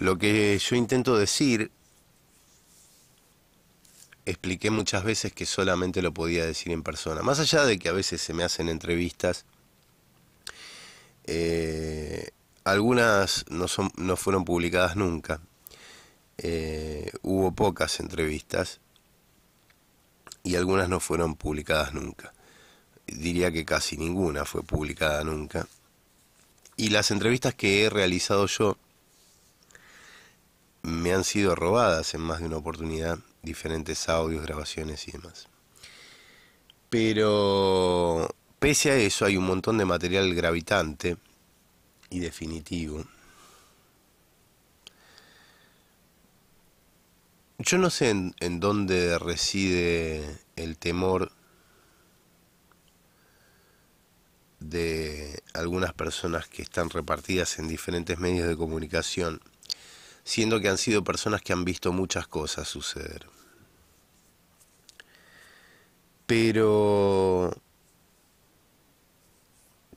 Lo que yo intento decir, expliqué muchas veces que solamente lo podía decir en persona. Más allá de que a veces se me hacen entrevistas, eh, algunas no, son, no fueron publicadas nunca. Eh, hubo pocas entrevistas y algunas no fueron publicadas nunca. Diría que casi ninguna fue publicada nunca. Y las entrevistas que he realizado yo, me han sido robadas en más de una oportunidad diferentes audios, grabaciones y demás. Pero pese a eso hay un montón de material gravitante y definitivo. Yo no sé en, dónde reside el temor de algunas personas que están repartidas en diferentes medios de comunicación siendo que han sido personas que han visto muchas cosas suceder. Pero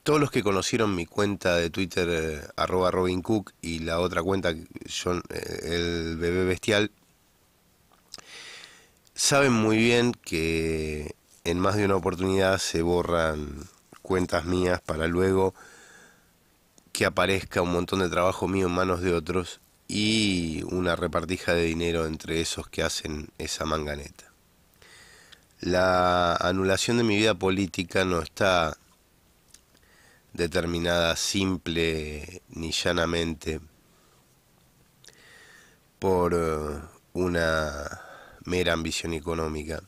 todos los que conocieron mi cuenta de Twitter eh, arroba Robin Cook y la otra cuenta eh, el bebé bestial saben muy bien que en más de una oportunidad se borran cuentas mías para luego que aparezca un montón de trabajo mío en manos de otros y una repartija de dinero entre esos que hacen esa manganeta. La anulación de mi vida política no está determinada simple ni llanamente por eh, una mera ambición económica.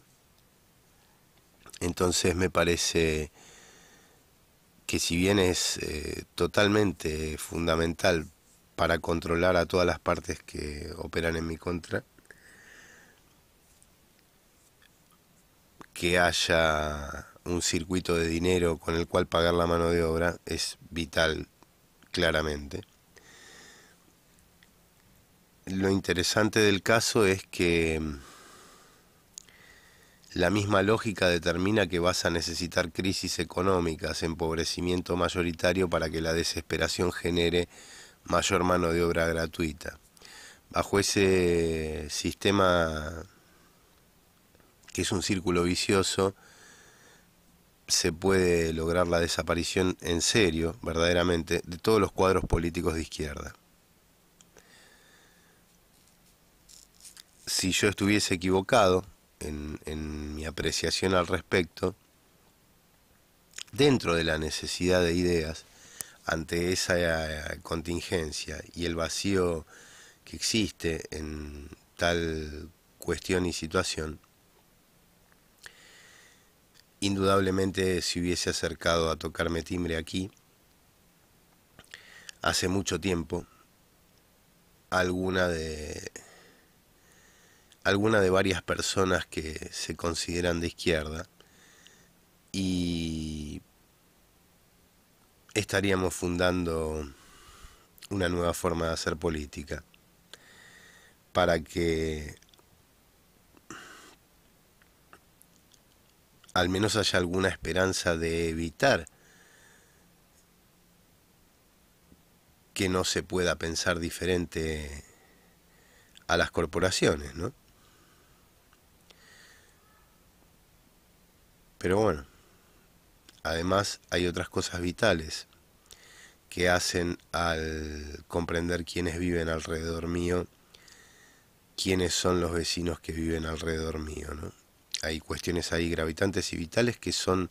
Entonces me parece que si bien es eh, totalmente fundamental para controlar a todas las partes que operan en mi contra, que haya un circuito de dinero con el cual pagar la mano de obra es vital, claramente. Lo interesante del caso es que mm, la misma lógica determina que vas a necesitar crisis económicas, empobrecimiento mayoritario para que la desesperación genere mayor mano de obra gratuita. Bajo ese sistema que es un círculo vicioso, se puede lograr la desaparición en serio, verdaderamente, de todos los cuadros políticos de izquierda. Si yo estuviese equivocado en, mi apreciación al respecto, dentro de la necesidad de ideas, ante esa eh, contingencia y el vacío que existe en tal cuestión y situación, indudablemente se hubiese acercado a tocarme timbre aquí hace mucho tiempo alguna de alguna de varias personas que se consideran de izquierda y estaríamos fundando una nueva forma de hacer política para que al menos haya alguna esperanza de evitar que no se pueda pensar diferente a las corporaciones, ¿no? Pero bueno, Además, hay otras cosas vitales que hacen al comprender quiénes viven alrededor mío, quiénes son los vecinos que viven alrededor mío. Hay cuestiones ahí gravitantes y vitales que son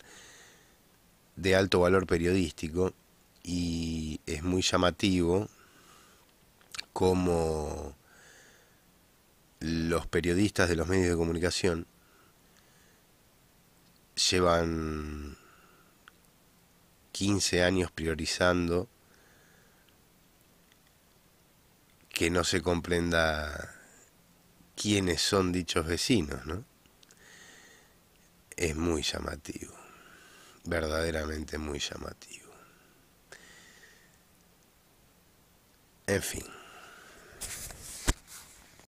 de alto valor periodístico y es muy llamativo cómo los periodistas de los medios de comunicación llevan 15 años priorizando que no se comprenda quiénes son dichos vecinos, ¿no? Es muy llamativo, verdaderamente muy llamativo. En fin.